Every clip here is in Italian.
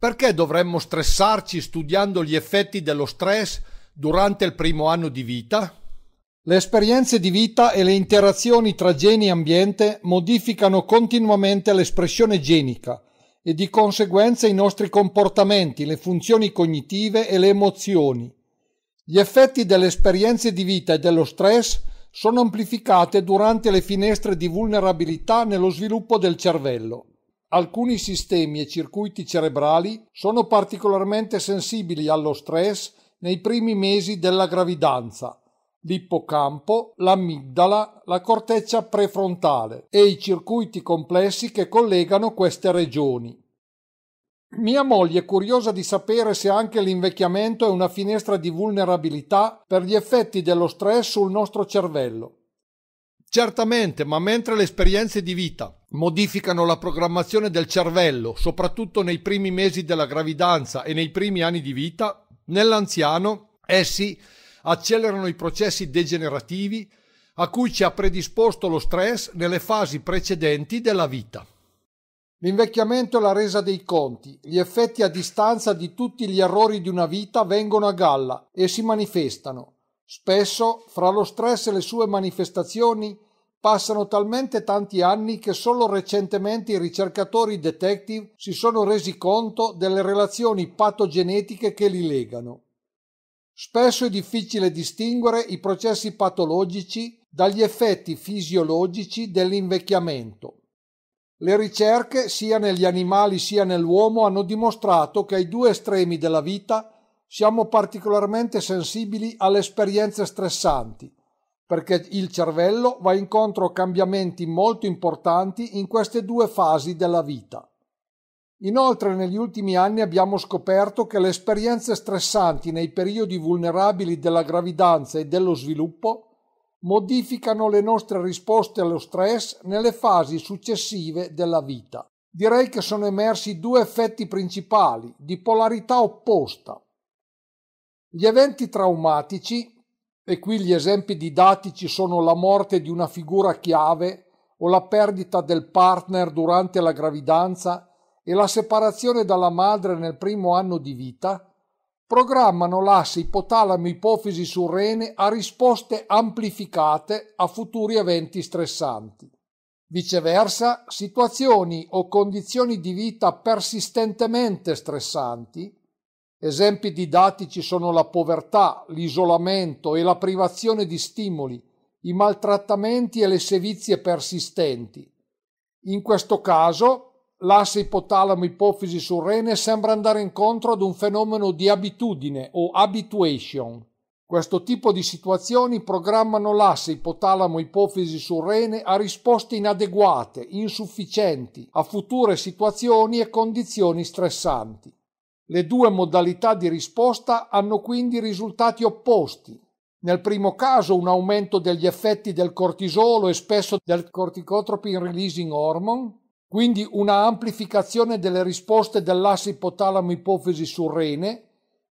Perché dovremmo stressarci studiando gli effetti dello stress durante il primo anno di vita? Le esperienze di vita e le interazioni tra geni e ambiente modificano continuamente l'espressione genica e di conseguenza i nostri comportamenti, le funzioni cognitive e le emozioni. Gli effetti delle esperienze di vita e dello stress sono amplificate durante le finestre di vulnerabilità nello sviluppo del cervello. Alcuni sistemi e circuiti cerebrali sono particolarmente sensibili allo stress nei primi mesi della gravidanza, l'ippocampo, l'amigdala, la corteccia prefrontale e i circuiti complessi che collegano queste regioni. Mia moglie è curiosa di sapere se anche l'invecchiamento è una finestra di vulnerabilità per gli effetti dello stress sul nostro cervello. Certamente, ma mentre le esperienze di vita modificano la programmazione del cervello, soprattutto nei primi mesi della gravidanza e nei primi anni di vita, nell'anziano essi accelerano i processi degenerativi a cui ci ha predisposto lo stress nelle fasi precedenti della vita. L'invecchiamento e la resa dei conti, gli effetti a distanza di tutti gli errori di una vita vengono a galla e si manifestano. Spesso, fra lo stress e le sue manifestazioni, Passano talmente tanti anni che solo recentemente i ricercatori detective si sono resi conto delle relazioni patogenetiche che li legano. Spesso è difficile distinguere i processi patologici dagli effetti fisiologici dell'invecchiamento. Le ricerche sia negli animali sia nell'uomo hanno dimostrato che ai due estremi della vita siamo particolarmente sensibili alle esperienze stressanti perché il cervello va incontro a cambiamenti molto importanti in queste due fasi della vita. Inoltre negli ultimi anni abbiamo scoperto che le esperienze stressanti nei periodi vulnerabili della gravidanza e dello sviluppo modificano le nostre risposte allo stress nelle fasi successive della vita. Direi che sono emersi due effetti principali di polarità opposta. Gli eventi traumatici e qui gli esempi didattici sono la morte di una figura chiave o la perdita del partner durante la gravidanza e la separazione dalla madre nel primo anno di vita, programmano l'asse ipotalamo-ipofisi surrene a risposte amplificate a futuri eventi stressanti. Viceversa, situazioni o condizioni di vita persistentemente stressanti Esempi didattici sono la povertà, l'isolamento e la privazione di stimoli, i maltrattamenti e le sevizie persistenti. In questo caso, l'asse ipotalamo-ipofisi sul rene sembra andare incontro ad un fenomeno di abitudine o habituation. Questo tipo di situazioni programmano l'asse ipotalamo-ipofisi sul rene a risposte inadeguate, insufficienti, a future situazioni e condizioni stressanti. Le due modalità di risposta hanno quindi risultati opposti. Nel primo caso un aumento degli effetti del cortisolo e spesso del corticotropin releasing hormone, quindi una amplificazione delle risposte dell'asse ipotalamo-ipofisi sul rene,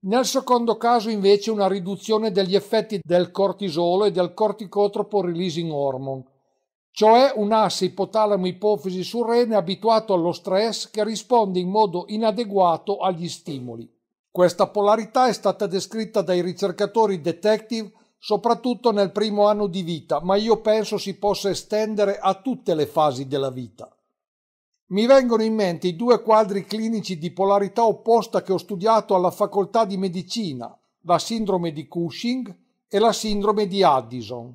nel secondo caso invece una riduzione degli effetti del cortisolo e del corticotropo releasing hormone, cioè un asse ipotalamo-ipofisi sul rene abituato allo stress che risponde in modo inadeguato agli stimoli. Questa polarità è stata descritta dai ricercatori detective soprattutto nel primo anno di vita, ma io penso si possa estendere a tutte le fasi della vita. Mi vengono in mente i due quadri clinici di polarità opposta che ho studiato alla facoltà di medicina, la sindrome di Cushing e la sindrome di Addison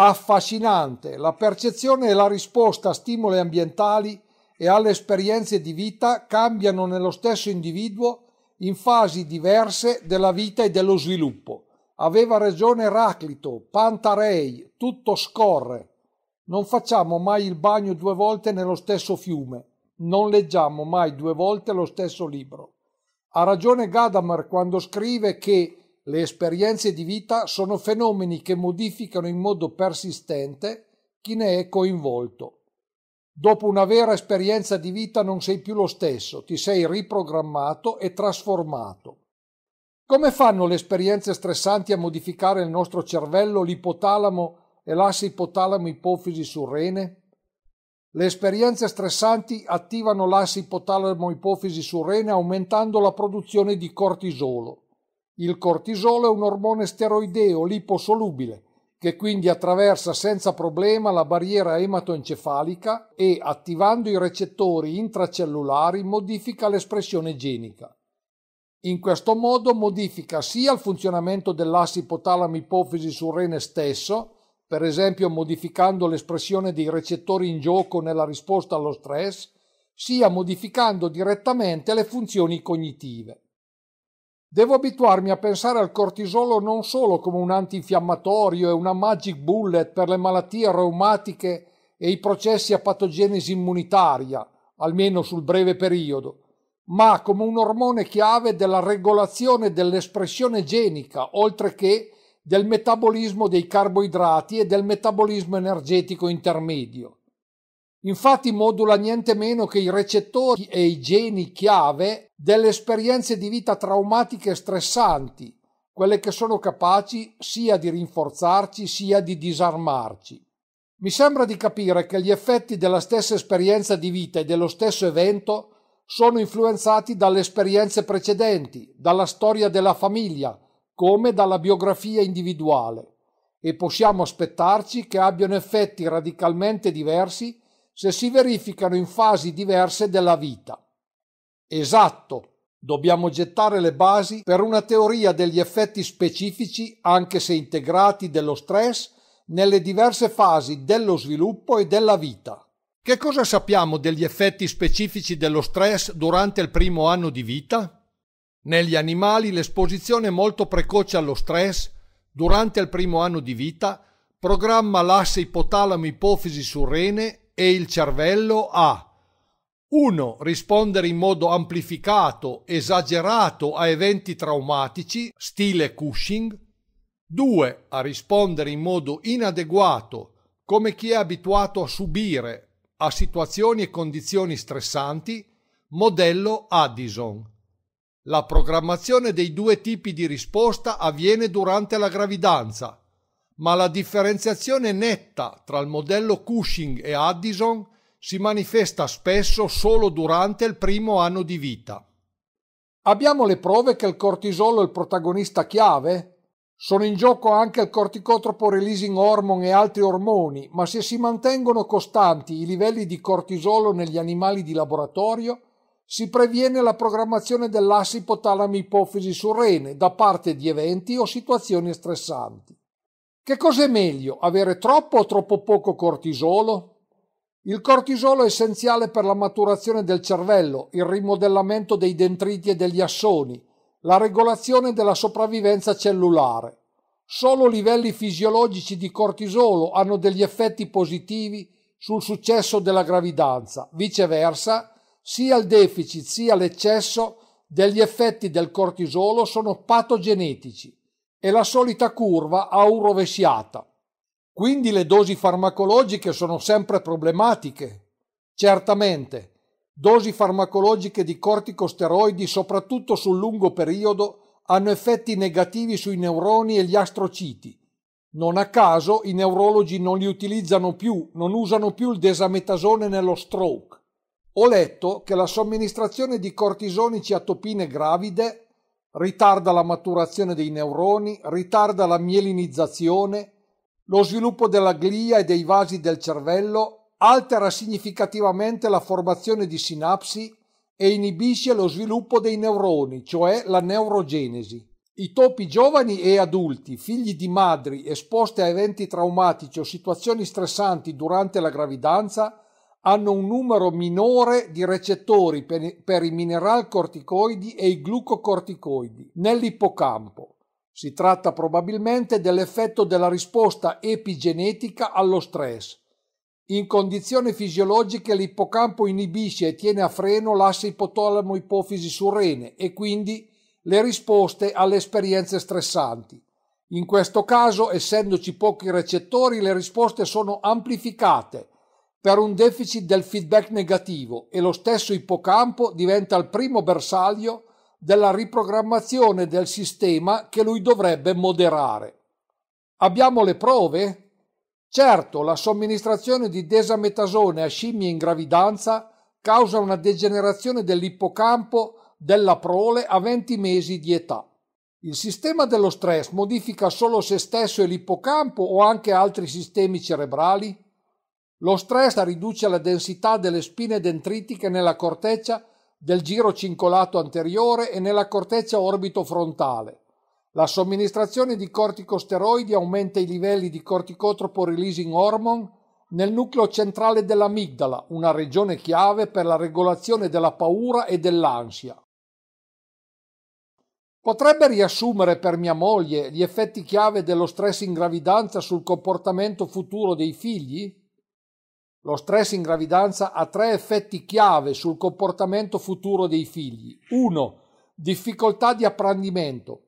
affascinante la percezione e la risposta a stimoli ambientali e alle esperienze di vita cambiano nello stesso individuo in fasi diverse della vita e dello sviluppo. Aveva ragione Eraclito, Pantarei, tutto scorre. Non facciamo mai il bagno due volte nello stesso fiume, non leggiamo mai due volte lo stesso libro. Ha ragione Gadamer quando scrive che le esperienze di vita sono fenomeni che modificano in modo persistente chi ne è coinvolto. Dopo una vera esperienza di vita non sei più lo stesso, ti sei riprogrammato e trasformato. Come fanno le esperienze stressanti a modificare il nostro cervello, l'ipotalamo e l'asse ipotalamo-ipofisi surrene? Le esperienze stressanti attivano l'asse ipotalamo-ipofisi surrene aumentando la produzione di cortisolo. Il cortisolo è un ormone steroideo liposolubile che quindi attraversa senza problema la barriera ematoencefalica e, attivando i recettori intracellulari, modifica l'espressione genica. In questo modo modifica sia il funzionamento dell'asse ipotalamo-ipofisi sul rene stesso, per esempio modificando l'espressione dei recettori in gioco nella risposta allo stress, sia modificando direttamente le funzioni cognitive. Devo abituarmi a pensare al cortisolo non solo come un antinfiammatorio e una magic bullet per le malattie reumatiche e i processi a patogenesi immunitaria, almeno sul breve periodo, ma come un ormone chiave della regolazione dell'espressione genica, oltre che del metabolismo dei carboidrati e del metabolismo energetico intermedio. Infatti modula niente meno che i recettori e i geni chiave delle esperienze di vita traumatiche e stressanti, quelle che sono capaci sia di rinforzarci sia di disarmarci. Mi sembra di capire che gli effetti della stessa esperienza di vita e dello stesso evento sono influenzati dalle esperienze precedenti, dalla storia della famiglia, come dalla biografia individuale, e possiamo aspettarci che abbiano effetti radicalmente diversi se si verificano in fasi diverse della vita. Esatto, dobbiamo gettare le basi per una teoria degli effetti specifici, anche se integrati, dello stress nelle diverse fasi dello sviluppo e della vita. Che cosa sappiamo degli effetti specifici dello stress durante il primo anno di vita? Negli animali l'esposizione molto precoce allo stress durante il primo anno di vita programma l'asse ipotalamo-ipofisi sul rene e il cervello a 1. Rispondere in modo amplificato, esagerato a eventi traumatici, stile Cushing. 2. A rispondere in modo inadeguato, come chi è abituato a subire, a situazioni e condizioni stressanti, modello Addison. La programmazione dei due tipi di risposta avviene durante la gravidanza, ma la differenziazione netta tra il modello Cushing e Addison si manifesta spesso solo durante il primo anno di vita. Abbiamo le prove che il cortisolo è il protagonista chiave? Sono in gioco anche il corticotropo releasing hormone e altri ormoni, ma se si mantengono costanti i livelli di cortisolo negli animali di laboratorio, si previene la programmazione dell'asse ipotalamo-ipofisi sul rene da parte di eventi o situazioni stressanti. Che cos'è meglio, avere troppo o troppo poco cortisolo? Il cortisolo è essenziale per la maturazione del cervello, il rimodellamento dei dendriti e degli assoni, la regolazione della sopravvivenza cellulare. Solo livelli fisiologici di cortisolo hanno degli effetti positivi sul successo della gravidanza. Viceversa, sia il deficit sia l'eccesso degli effetti del cortisolo sono patogenetici e la solita curva a un rovesciata. Quindi le dosi farmacologiche sono sempre problematiche. Certamente, dosi farmacologiche di corticosteroidi, soprattutto sul lungo periodo, hanno effetti negativi sui neuroni e gli astrociti. Non a caso i neurologi non li utilizzano più, non usano più il desametasone nello stroke. Ho letto che la somministrazione di cortisonici a topine gravide ritarda la maturazione dei neuroni, ritarda la mielinizzazione, lo sviluppo della glia e dei vasi del cervello, altera significativamente la formazione di sinapsi e inibisce lo sviluppo dei neuroni, cioè la neurogenesi. I topi giovani e adulti, figli di madri esposte a eventi traumatici o situazioni stressanti durante la gravidanza, hanno un numero minore di recettori per, per i mineralcorticoidi e i glucocorticoidi nell'ippocampo. Si tratta probabilmente dell'effetto della risposta epigenetica allo stress. In condizioni fisiologiche l'ippocampo inibisce e tiene a freno l'asse ipotalamo-ipofisi surrene e quindi le risposte alle esperienze stressanti. In questo caso, essendoci pochi recettori, le risposte sono amplificate per un deficit del feedback negativo e lo stesso ippocampo diventa il primo bersaglio della riprogrammazione del sistema che lui dovrebbe moderare. Abbiamo le prove? Certo, la somministrazione di desametasone a scimmie in gravidanza causa una degenerazione dell'ippocampo della prole a 20 mesi di età. Il sistema dello stress modifica solo se stesso e l'ippocampo o anche altri sistemi cerebrali? Lo stress riduce la densità delle spine dendritiche nella corteccia del giro cincolato anteriore e nella corteccia orbito frontale. La somministrazione di corticosteroidi aumenta i livelli di corticotropo releasing hormone nel nucleo centrale dell'amigdala, una regione chiave per la regolazione della paura e dell'ansia. Potrebbe riassumere per mia moglie gli effetti chiave dello stress in gravidanza sul comportamento futuro dei figli? Lo stress in gravidanza ha tre effetti chiave sul comportamento futuro dei figli. 1. Difficoltà di apprendimento.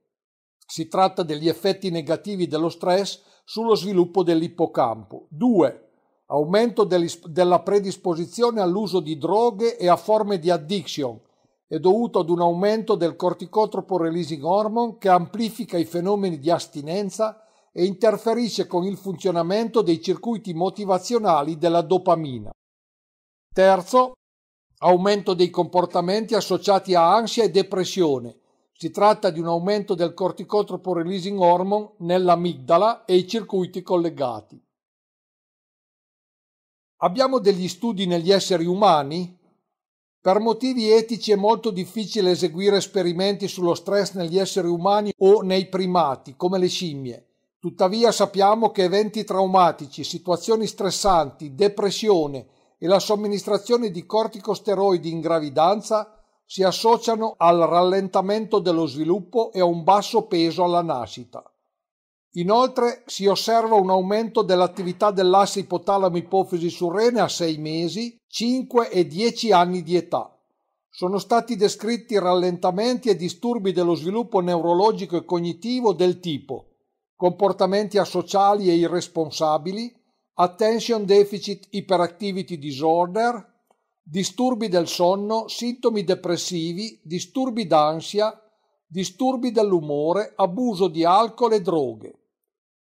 Si tratta degli effetti negativi dello stress sullo sviluppo dell'ippocampo. 2. Aumento della predisposizione all'uso di droghe e a forme di addiction, è dovuto ad un aumento del corticotropo releasing hormone che amplifica i fenomeni di astinenza e interferisce con il funzionamento dei circuiti motivazionali della dopamina. Terzo, aumento dei comportamenti associati a ansia e depressione. Si tratta di un aumento del corticotropo releasing hormone nell'amigdala e i circuiti collegati. Abbiamo degli studi negli esseri umani? Per motivi etici è molto difficile eseguire esperimenti sullo stress negli esseri umani o nei primati, come le scimmie. Tuttavia sappiamo che eventi traumatici, situazioni stressanti, depressione e la somministrazione di corticosteroidi in gravidanza si associano al rallentamento dello sviluppo e a un basso peso alla nascita. Inoltre si osserva un aumento dell'attività dell'asse ipotalamo-ipofisi surrene a 6 mesi, 5 e 10 anni di età. Sono stati descritti rallentamenti e disturbi dello sviluppo neurologico e cognitivo del tipo comportamenti asociali e irresponsabili, attention deficit hyperactivity disorder, disturbi del sonno, sintomi depressivi, disturbi d'ansia, disturbi dell'umore, abuso di alcol e droghe.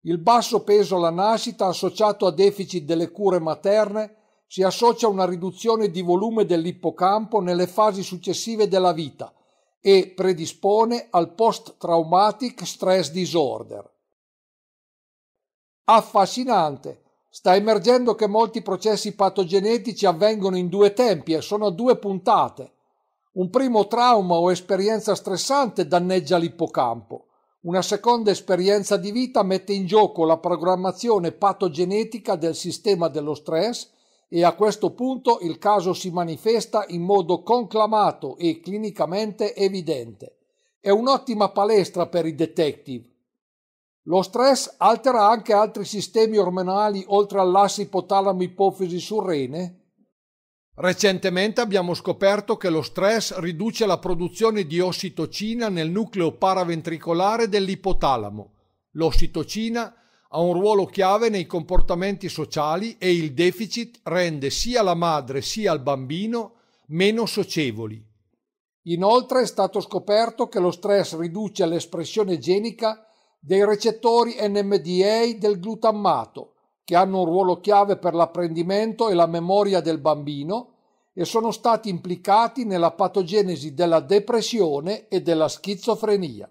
Il basso peso alla nascita associato a deficit delle cure materne si associa a una riduzione di volume dell'ippocampo nelle fasi successive della vita e predispone al post-traumatic stress disorder affascinante. Sta emergendo che molti processi patogenetici avvengono in due tempi e sono due puntate. Un primo trauma o esperienza stressante danneggia l'ippocampo. Una seconda esperienza di vita mette in gioco la programmazione patogenetica del sistema dello stress e a questo punto il caso si manifesta in modo conclamato e clinicamente evidente. È un'ottima palestra per i detective lo stress altera anche altri sistemi ormonali oltre all'asse ipotalamo-ipofisi sul rene? Recentemente abbiamo scoperto che lo stress riduce la produzione di ossitocina nel nucleo paraventricolare dell'ipotalamo. L'ossitocina ha un ruolo chiave nei comportamenti sociali e il deficit rende sia la madre sia il bambino meno socievoli. Inoltre è stato scoperto che lo stress riduce l'espressione genica dei recettori NMDA del glutammato, che hanno un ruolo chiave per l'apprendimento e la memoria del bambino e sono stati implicati nella patogenesi della depressione e della schizofrenia.